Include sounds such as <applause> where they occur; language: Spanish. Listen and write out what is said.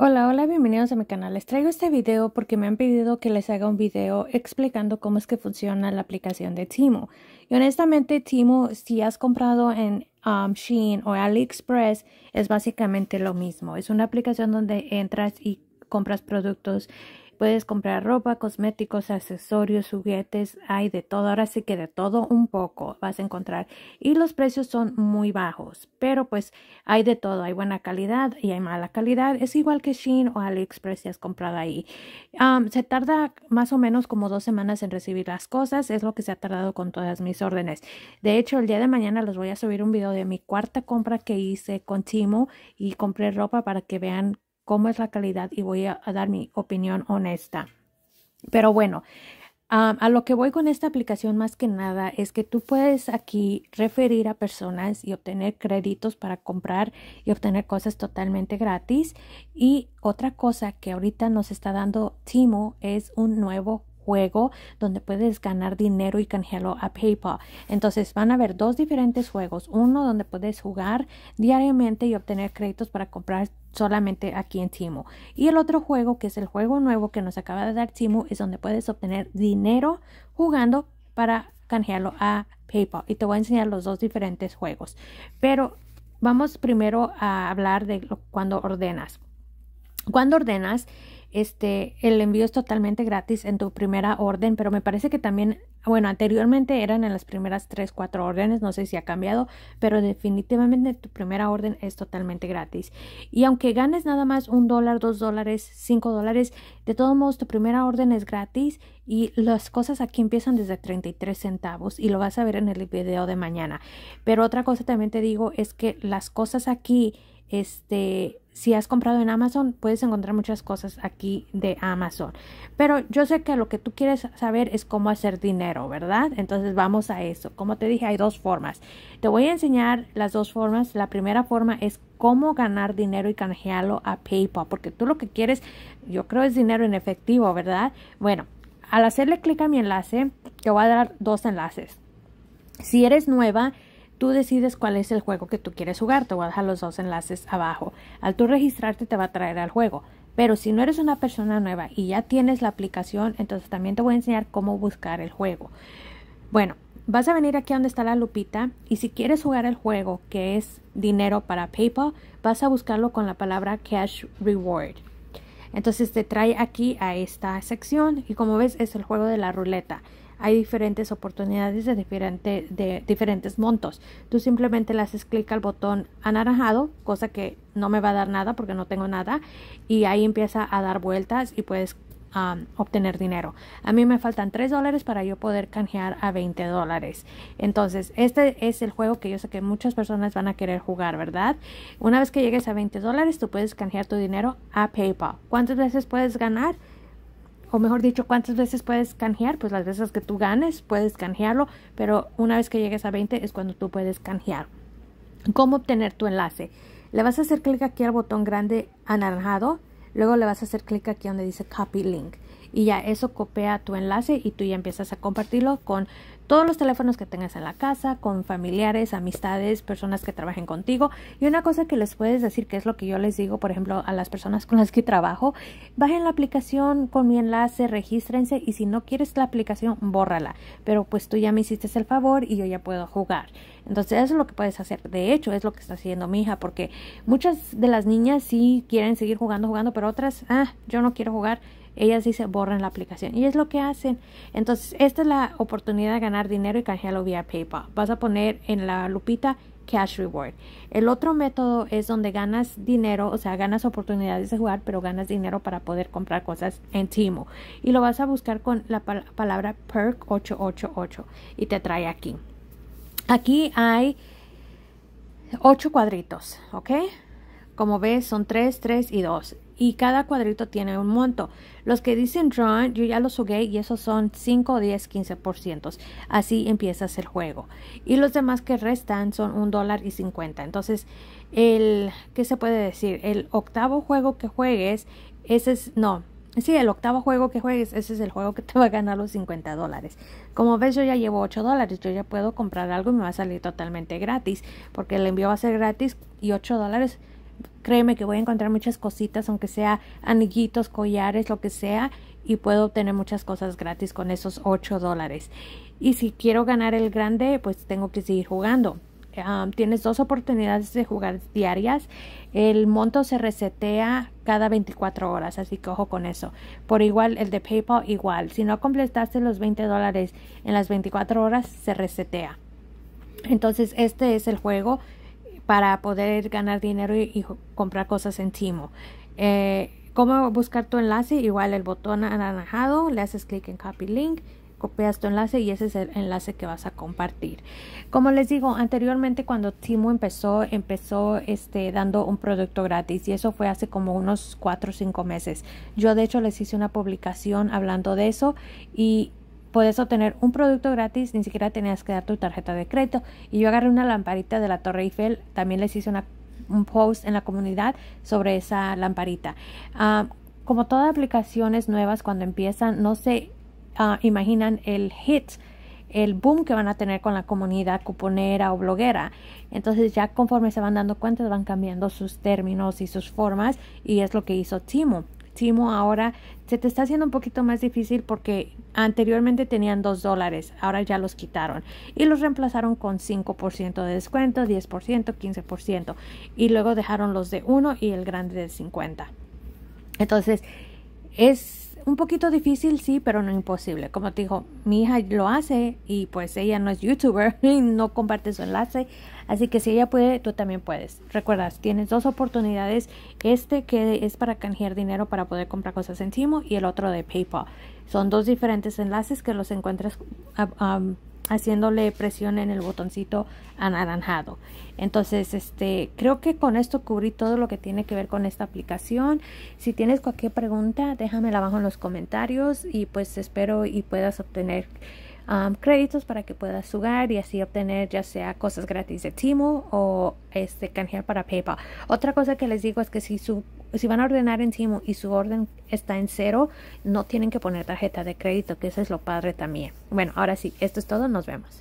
Hola, hola, bienvenidos a mi canal. Les traigo este video porque me han pedido que les haga un video explicando cómo es que funciona la aplicación de Timo. Y honestamente, Timo, si has comprado en um, Shein o AliExpress, es básicamente lo mismo. Es una aplicación donde entras y compras productos Puedes comprar ropa, cosméticos, accesorios, juguetes, hay de todo. Ahora sí que de todo un poco vas a encontrar. Y los precios son muy bajos, pero pues hay de todo. Hay buena calidad y hay mala calidad. Es igual que Shein o AliExpress si has comprado ahí. se tarda más o menos como dos semanas en recibir las cosas. Es lo que se ha tardado con todas mis órdenes. De hecho, el día de mañana les voy a subir un video de mi cuarta compra que hice con Timo y compré ropa para que vean cómo es la calidad y voy a, dar mi opinión honesta. Pero bueno, a lo que voy con esta aplicación más que nada es que tú puedes aquí referir a personas y obtener créditos para comprar y obtener cosas totalmente gratis. Y otra cosa que ahorita nos está dando Timo es un nuevo juego donde puedes ganar dinero y canjearlo a PayPal. Entonces van a ver dos diferentes juegos. Uno donde puedes jugar diariamente y obtener créditos para comprar solamente aquí en Timo. Y el otro juego, que es el juego nuevo que nos acaba de dar Timo, es donde puedes obtener dinero jugando para canjearlo a PayPal. Y te voy a enseñar los dos diferentes juegos. Pero vamos primero a hablar de cuando ordenas. Cuando ordenas, este, el envío es totalmente gratis en tu primera orden, pero me parece que también, bueno, anteriormente eran en las primeras 3, 4 órdenes, no sé si ha cambiado, pero definitivamente tu primera orden es totalmente gratis. Y aunque ganes nada más un dólar, dos dólares, cinco dólares, de todos modos tu primera orden es gratis y las cosas aquí empiezan desde 33 centavos y lo vas a ver en el video de mañana. Pero otra cosa también te digo es que las cosas aquí, este, si has comprado en Amazon, puedes encontrar muchas cosas aquí de Amazon. Pero yo sé que lo que tú quieres saber es cómo hacer dinero, ¿verdad? Entonces vamos a eso. Como te dije, hay dos formas. Te voy a enseñar las dos formas. La primera forma es cómo ganar dinero y canjearlo a PayPal, porque tú lo que quieres, yo creo, es dinero en efectivo, ¿verdad? Bueno, al hacerle clic a mi enlace, te voy a dar dos enlaces. Si eres nueva, Tú decides cuál es el juego que tú quieres jugar. Te voy a dejar los dos enlaces abajo. Al tú registrarte te va a traer al juego. Pero si no eres una persona nueva y ya tienes la aplicación, entonces también te voy a enseñar cómo buscar el juego. Bueno, vas a venir aquí donde está la lupita y si quieres jugar el juego que es dinero para PayPal, vas a buscarlo con la palabra cash reward. Entonces te trae aquí a esta sección y como ves es el juego de la ruleta hay diferentes oportunidades de, diferente, de diferentes montos. Tú simplemente le haces clic al botón anaranjado, cosa que no me va a dar nada porque no tengo nada, y ahí empieza a dar vueltas y puedes um, obtener dinero. A mí me faltan 3 dólares para yo poder canjear a 20 dólares. Entonces, este es el juego que yo sé que muchas personas van a querer jugar, ¿verdad? Una vez que llegues a 20 dólares, tú puedes canjear tu dinero a PayPal. ¿Cuántas veces puedes ganar? o mejor dicho, cuántas veces puedes canjear, pues las veces que tú ganes puedes canjearlo, pero una vez que llegues a 20 es cuando tú puedes canjear. ¿Cómo obtener tu enlace? Le vas a hacer clic aquí al botón grande anaranjado, luego le vas a hacer clic aquí donde dice copy link y ya eso copia tu enlace y tú ya empiezas a compartirlo con todos los teléfonos que tengas en la casa, con familiares, amistades, personas que trabajen contigo. Y una cosa que les puedes decir, que es lo que yo les digo, por ejemplo, a las personas con las que trabajo, bajen la aplicación con mi enlace, regístrense y si no quieres la aplicación, bórrala. Pero pues tú ya me hiciste el favor y yo ya puedo jugar. Entonces eso es lo que puedes hacer. De hecho, es lo que está haciendo mi hija, porque muchas de las niñas sí quieren seguir jugando, jugando, pero otras, ah, yo no quiero jugar ellas dicen borran la aplicación y es lo que hacen. Entonces, esta es la oportunidad de ganar dinero y canjearlo vía PayPal. Vas a poner en la lupita cash reward. El otro método es donde ganas dinero, o sea, ganas oportunidades de jugar, pero ganas dinero para poder comprar cosas en Timo. Y lo vas a buscar con la palabra perk 888 y te trae aquí. Aquí hay ocho cuadritos, ¿ok? Como ves, son tres tres y 2 y cada cuadrito tiene un monto. Los que dicen drawn, yo ya los jugué y esos son 5, 10, 15%. Así empiezas el juego. Y los demás que restan son un dólar y 50. Entonces, el, ¿qué se puede decir? El octavo juego que juegues, ese es, no, Sí, el octavo juego que juegues, ese es el juego que te va a ganar los 50 dólares. Como ves, yo ya llevo 8 dólares, yo ya puedo comprar algo y me va a salir totalmente gratis, porque el envío va a ser gratis y 8 dólares créeme que voy a encontrar muchas cositas, aunque sea anillitos, collares, lo que sea, y puedo obtener muchas cosas gratis con esos 8 dólares. Y si quiero ganar el grande, pues tengo que seguir jugando. Ah, tienes dos oportunidades de jugar diarias. El monto se resetea cada 24 horas, así que ojo con eso. Por igual, el de PayPal igual. Si no completaste los 20 dólares en las 24 horas, se resetea. Entonces, este es el juego para poder ganar dinero y, comprar cosas en Timo. Eh, ¿Cómo buscar tu enlace? Igual el botón anaranjado, le haces clic en copy link copias tu enlace y ese es el enlace que vas a compartir. Como les digo, anteriormente cuando Timo empezó, empezó este, dando un producto gratis y eso fue hace como unos 4 o 5 meses. Yo de hecho les hice una publicación hablando de eso y puedes obtener un producto gratis, ni siquiera tenías que dar tu tarjeta de crédito. Y yo agarré una lamparita de la Torre Eiffel, también les hice una, un post en la comunidad sobre esa lamparita. Ah, como todas aplicaciones nuevas cuando empiezan, no se ah, imaginan el hit el boom que van a tener con la comunidad cuponera o bloguera. Entonces ya conforme se van dando cuenta van cambiando sus términos y sus formas y es lo que hizo Timo ahora se te está haciendo un poquito más difícil porque anteriormente tenían dos dólares, ahora ya los quitaron y los reemplazaron con 5% de descuento, 10%, 15% y luego dejaron los de 1 y el grande de 50. Entonces, es un poquito difícil, sí, pero no imposible. Como te digo, mi hija lo hace y pues ella no es youtuber <laughs> y no comparte su enlace, Así que si ella puede, tú también puedes. Recuerdas, tienes dos oportunidades. Este que es para canjear dinero para poder comprar cosas en y el otro de PayPal. Son dos diferentes enlaces que los encuentras ah, haciéndole presión en el botoncito anaranjado. Entonces, este, creo que con esto cubrí todo lo que tiene que ver con esta aplicación. Si tienes cualquier pregunta, déjamela abajo en los comentarios y pues espero y puedas obtener créditos para que puedas jugar y así obtener ya sea cosas gratis de Timo o este canjear para PayPal. Otra cosa que les digo es que si su si van a ordenar en Timo y su orden está en cero, no tienen que poner tarjeta de crédito, que eso es lo padre también. Bueno, ahora sí, esto es todo, nos vemos.